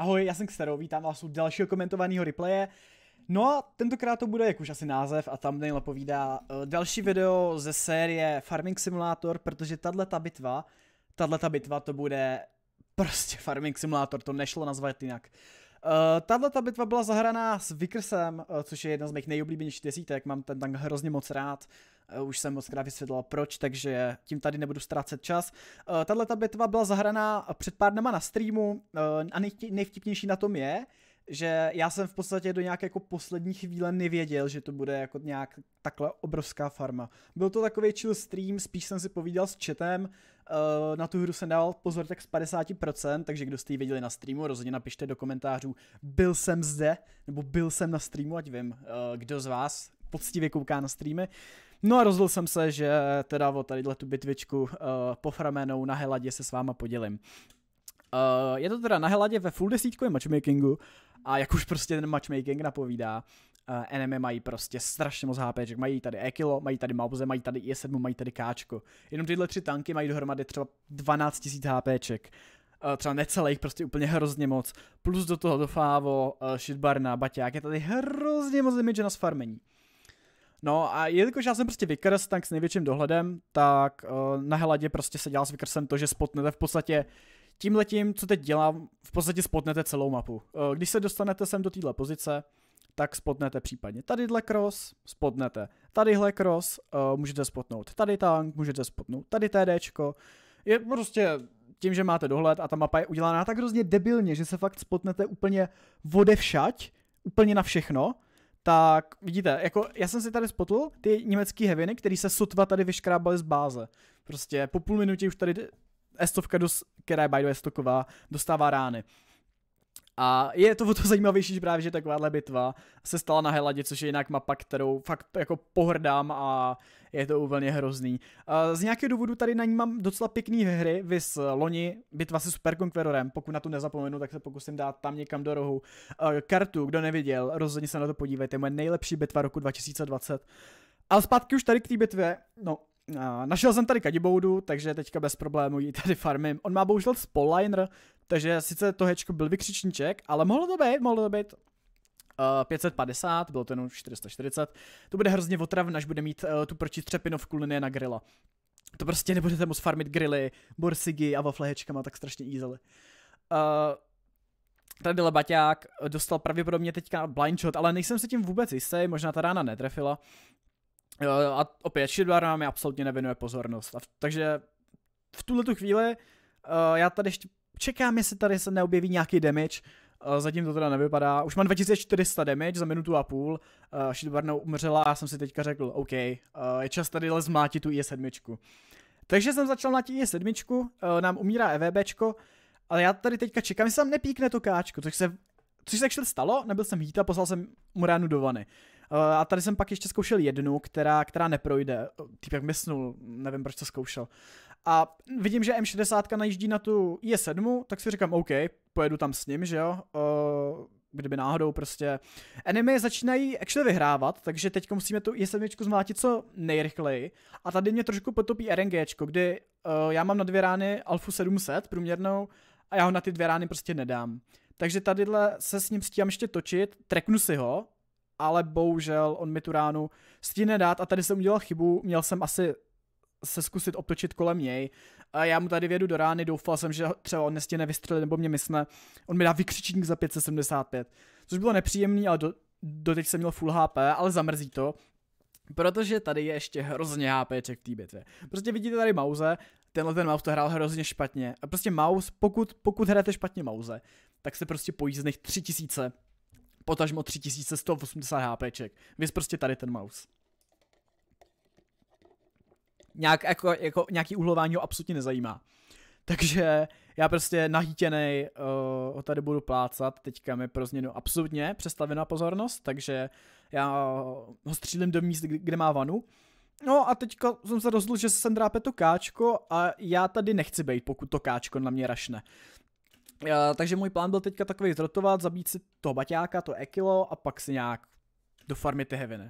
Ahoj, já jsem Xero, vítám vás u dalšího komentovaného replaye. No a tentokrát to bude, jak už asi název a tam nejlepší povídá, eh, další video ze série Farming Simulator, protože tato bitva, tato bitva to bude prostě Farming Simulator, to nešlo nazvat jinak. Uh, eh, tahle ta bitva byla zahraná s Vickersem, uh, eh, což je jedna z mých nejoblíbenějších desítek, mám ten tank hrozně moc rád. Eh, už jsem moc krát vysvětlil proč, takže tím tady nebudu ztrácet čas. Eh, Tahle ta bitva byla zahraná před pár dnama na streamu eh, a nejvtipnější na tom je, že já jsem v podstatě do nějaké jako poslední chvíle nevěděl, že to bude jako nějak takhle obrovská farma. Byl to takový chill stream, spíš jsem si povídal s chatem, na tu hru jsem dal pozor tak z 50%, takže kdo jste ji viděli na streamu, rozhodně napište do komentářů, byl jsem zde, nebo byl jsem na streamu, ať vím, kdo z vás poctivě kouká na streamy. Uh, No a rozhodl jsem se, že teda o tady tu bitvičku uh, eh, poframenou na Heladě se s váma podělím. Uh, je to teda na Heladě ve full desítkovém matchmakingu a jak už prostě ten matchmaking napovídá, uh, enemy mají prostě strašně moc že Mají tady Ekilo, mají tady Mauze, mají tady I7, mají tady Káčko. Jenom tyhle tři tanky mají dohromady třeba 12 000 HPček. Uh, třeba necelých, prostě úplně hrozně moc. Plus do toho do Fávo, Shitbarna, Baťák, je tady hrozně moc damage na sfarmení. Uh, No a jelikož já jsem prostě Vickers, tak s největším dohledem, tak uh, na Heladě prostě se dělá s Vickersem to, že spotnete v podstatě tím letím, co teď dělám, v podstatě spotnete celou mapu. Uh, když se dostanete sem do téhle pozice, tak spotnete případně tadyhle cross, spotnete tadyhle cross, uh, můžete spotnout tady tank, můžete spotnout tady TDčko. Je prostě tím, že máte dohled a ta mapa je udělaná tak hrozně debilně, že se fakt spotnete úplně vode všať, úplně na všechno, tak vidíte, jako já jsem si tady spotl ty německé heviny, které se sotva tady vyškrábaly z báze. Prostě po půl minutě už tady estovka, dos, která je by dostává rány. A je to o to zajímavější, že právě, že takováhle bitva se stala na Heladě, což je jinak mapa, kterou fakt jako pohrdám a je to úplně hrozný. Z nějakého důvodu tady na ní mám docela pěkný hry, vys eh, loni, bitva se super Conquerorem, pokud na to nezapomenu, tak se pokusím dát tam někam do rohu. Eh, kartu, kdo neviděl, rozhodně se na to podívejte, moje nejlepší bitva roku 2020. Ale zpátky už tady k té bitvě, no, našel jsem tady kadiboudu, takže teďka bez problému jí tady farmím. On má bohužel spolliner, takže sice to hečko byl vykřičníček, ale mohlo to být, mohlo to být Uh, eh, 550, bylo to jenom 440. To bude hrozně otravné, až bude mít uh, tu proti v linie na grilla. To prostě nebudete moc farmit grily, borsigy a waflehečkama tak strašně easily. Uh, tady Lebaťák dostal pravděpodobně teďka blindshot, ale nejsem se tím vůbec jistý, možná ta rána netrefila. Eh, a opět Shieldware nám je absolutně nevěnuje pozornost. A v, takže v tuhle tu chvíli uh, já tady ještě čekám, jestli tady se neobjeví nějaký damage, uh, zatím to teda nevypadá. Už mám 2400 damage za minutu a půl, uh, Shieldwarnou umřela a já jsem si teďka řekl, OK, uh, je čas tady zmátit tu IE7. Takže jsem začal na IE7, uh, nám umírá EVBčko, ale já tady teďka čekám, jestli tam nepíkne to káčko, což se, což se stalo, nebyl jsem hýta, poslal jsem mu ránu do vany. Eh, a tady jsem pak ještě zkoušel jednu, která, která neprojde. Typ jak mysnul, nevím, proč to zkoušel. A vidím, že M60 najíždí na tu je 7 tak si říkám, OK, pojedu tam s ním, že jo. Eh, kdyby náhodou prostě. Enemy začínají actually vyhrávat, takže teď musíme tu i7 zmlátit co nejrychleji. A tady mě trošku potopí RNG kdy eh, já mám na dvě rány Alfu 700 průměrnou a já ho na ty dvě rány prostě nedám. Takže tadyhle se s ním stíhám ještě točit, treknu si ho, ale bohužel on mi tu ránu stíne dát a tady jsem udělal chybu, měl jsem asi se zkusit obtočit kolem něj. A já mu tady vědu do rány, doufal jsem, že třeba on nestěne vystřelit nebo mě mysne. On mi dá vykřičník za 575, což bylo nepříjemný, ale do, doteď jsem měl full HP, ale zamrzí to. Protože tady je ještě hrozně HPček v té bitvě. Prostě vidíte tady Mauze, tenhle ten Maus to hrál hrozně špatně. A prostě Maus, pokud, pokud hrajete špatně Mauze, tak se prostě pojí z nich 3000 potažmo 3180 HPček. Vys prostě tady ten mouse. Nějak, jako, jako, nějaký uhlování ho absolutně nezajímá. Takže já prostě nahýtěnej uh, ho tady budu plácat, teďka mi pro změnu absolutně přestavená pozornost, takže já eh, ho střílím do míst, kde má vanu. No a teďka jsem se rozhodl, že se sem drápe to káčko a já tady nechci být, pokud to káčko na mě rašne. Uh, takže můj plán byl teďka takový zrotovat, zabít si toho baťáka, to ekilo a pak si nějak do farmy ty heviny.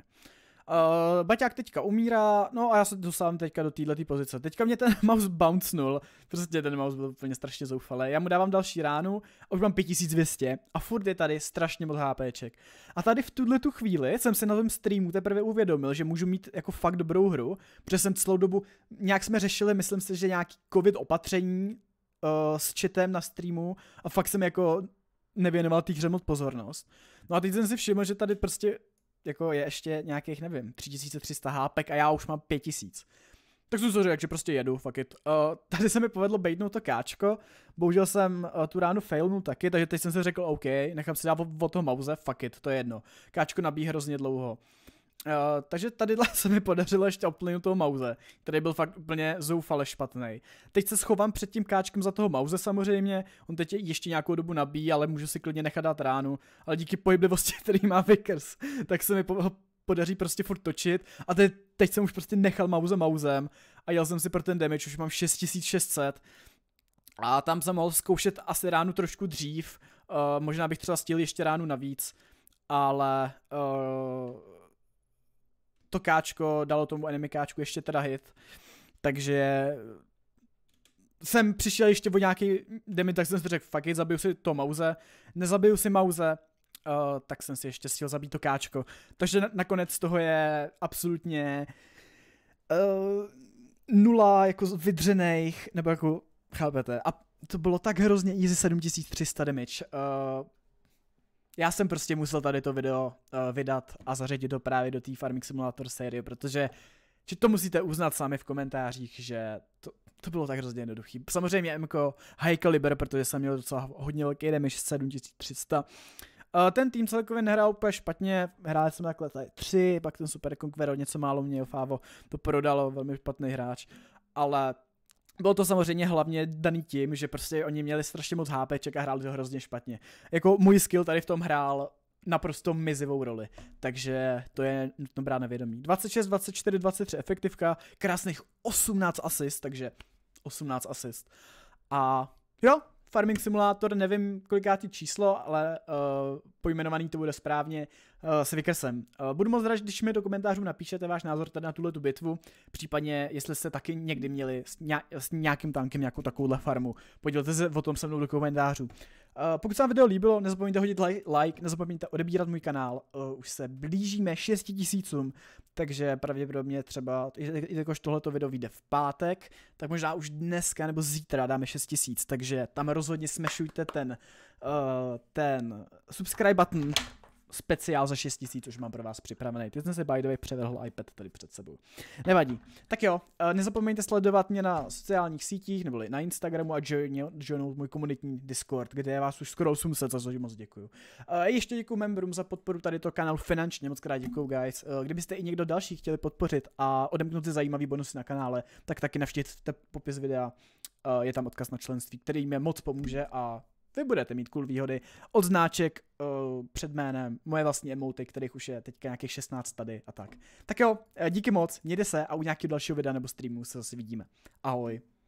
Uh, Baťák teďka umírá, no a já se dostávám teďka do této pozice. Teďka mě ten mouse nul, prostě ten mouse byl úplně strašně zoufalý. Já mu dávám další ránu, a už mám 5200 a furt je tady strašně moc HPček. A tady v tuhle tu chvíli jsem se na tom streamu teprve uvědomil, že můžu mít jako fakt dobrou hru, protože jsem celou dobu, nějak jsme řešili, myslím si, že nějaký covid opatření, uh, s chatem na streamu a fakt jsem jako nevěnoval té hře moc pozornost. No a teď jsem si všiml, že tady prostě jako je ještě nějakých, nevím, 3300 hápek a já už mám 5000. Tak jsem si řekl, že prostě jedu, fuck it. Uh, tady se mi povedlo bejtnout to káčko, bohužel jsem uh, tu ránu failnul taky, takže teď jsem si řekl, OK, nechám si dát o, o toho mauze, fuck it, to je jedno. Káčko nabíjí hrozně dlouho. Eh, takže tady se mi podařilo ještě oplnit toho Mauze, který byl fakt úplně zoufale špatný. Teď se schovám před tím káčkem za toho Mauze samozřejmě, on teď ještě nějakou dobu nabíjí, ale můžu si klidně nechat dát ránu, ale díky pohyblivosti, který má Vickers, tak se mi po- podaří prostě furt točit a teď, teď jsem už prostě nechal Mauze Mauzem a jel jsem si pro ten damage, už mám 6600, a tam jsem mohl zkoušet asi ránu trošku dřív, uh, možná bych třeba stihl ještě ránu navíc, ale eh, to káčko dalo tomu enemy káčku ještě teda hit. Takže jsem přišel ještě o nějaký demi, tak jsem si řekl, fuck it, zabiju si to mauze. Nezabiju si mauze, uh, tak jsem si ještě stihl zabít to káčko Takže na- nakonec toho je absolutně uh, nula jako vydřených, nebo jako, chápete. A to bylo tak hrozně easy 7300 damage. Uh, já jsem prostě musel tady to video uh, vydat a zařadit to právě do té Farming Simulator série, protože že to musíte uznat sami v komentářích, že to, to bylo tak hrozně jednoduché. Samozřejmě MK High Caliber, protože jsem měl docela hodně velký damage 7300. Uh, ten tým celkově nehrál úplně špatně, hrál jsem takhle tady tři, pak ten Super Conqueror něco málo mě Fávo to prodalo, velmi špatný hráč, ale bylo to samozřejmě hlavně daný tím, že prostě oni měli strašně moc HPček a hráli to hrozně špatně. Jako můj skill tady v tom hrál naprosto mizivou roli. Takže to je nutno brát nevědomí. 26, 24, 23 efektivka, krásných 18 asist, takže 18 asist. A jo, Farming Simulator, nevím kolikátý číslo, ale uh, pojmenovaný to bude správně uh, s Vickersem. Uh, budu moc rád, když mi do komentářů napíšete váš názor tady na tuhle tu bitvu, případně jestli jste taky někdy měli s, nějak, s nějakým tankem nějakou takovouhle farmu. Podělte se o tom se mnou do komentářů. Uh, pokud se vám video líbilo, nezapomeňte hodit like, like nezapomeňte odebírat můj kanál, uh, už se blížíme 6000, takže pravděpodobně třeba, i jakož tohleto video vyjde v pátek, tak možná už dneska nebo zítra dáme 6 tisíc, takže tam rozhodně smešujte ten, uh, ten subscribe button, speciál za 6000, což mám pro vás připravený. Teď jsem si by the way převrhl iPad tady před sebou. Nevadí. Tak jo, eh, nezapomeňte sledovat mě na sociálních sítích, nebo na Instagramu a joinout můj komunitní Discord, kde je vás už skoro 800, za což moc děkuju. Eh, ještě děkuji membrům za podporu tady to kanál finančně, moc krát děkuju, guys. Eh, kdybyste i někdo další chtěli podpořit a odemknout si zajímavý bonusy na kanále, tak taky navštívte popis videa, je tam odkaz na členství, který mě moc pomůže a vy budete mít cool výhody od značek uh, před jménem, moje vlastní emoty, kterých už je teďka nějakých 16 tady a tak. Tak jo, eh, díky moc, mějte se a u nějakého dalšího videa nebo streamu se zase vidíme. Ahoj.